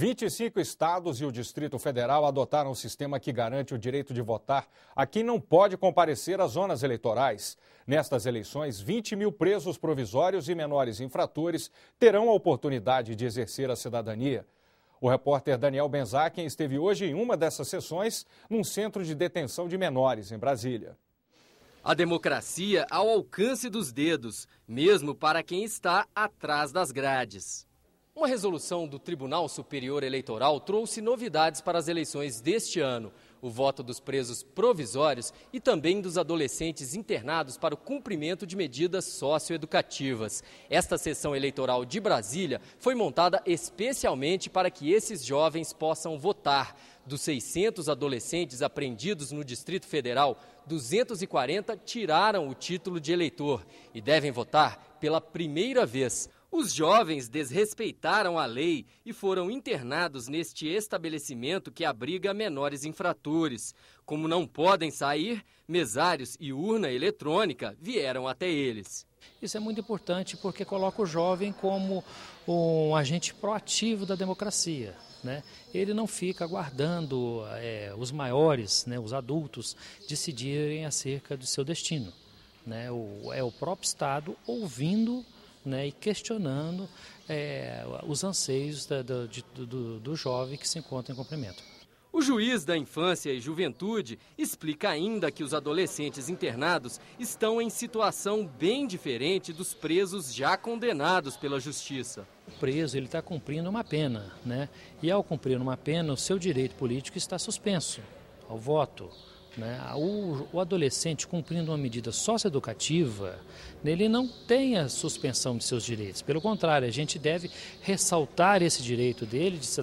25 estados e o Distrito Federal adotaram um sistema que garante o direito de votar a quem não pode comparecer às zonas eleitorais. Nestas eleições, 20 mil presos provisórios e menores infratores terão a oportunidade de exercer a cidadania. O repórter Daniel Benzaken esteve hoje em uma dessas sessões num centro de detenção de menores em Brasília. A democracia ao alcance dos dedos, mesmo para quem está atrás das grades. Uma resolução do Tribunal Superior Eleitoral trouxe novidades para as eleições deste ano. O voto dos presos provisórios e também dos adolescentes internados para o cumprimento de medidas socioeducativas. Esta sessão eleitoral de Brasília foi montada especialmente para que esses jovens possam votar. Dos 600 adolescentes apreendidos no Distrito Federal, 240 tiraram o título de eleitor e devem votar pela primeira vez. Os jovens desrespeitaram a lei e foram internados neste estabelecimento que abriga menores infratores. Como não podem sair, mesários e urna eletrônica vieram até eles. Isso é muito importante porque coloca o jovem como um agente proativo da democracia. Né? Ele não fica aguardando é, os maiores, né, os adultos, decidirem acerca do seu destino. Né? O, é o próprio Estado ouvindo né, e questionando é, os anseios da, da, de, do, do jovem que se encontra em cumprimento. O juiz da infância e juventude explica ainda que os adolescentes internados estão em situação bem diferente dos presos já condenados pela justiça. O preso ele está cumprindo uma pena, né? E ao cumprir uma pena, o seu direito político está suspenso ao voto, né? O, o, adolescente cumprindo uma medida socioeducativa, ele não tem a suspensão de seus direitos. Pelo contrário, a gente deve ressaltar esse direito dele de se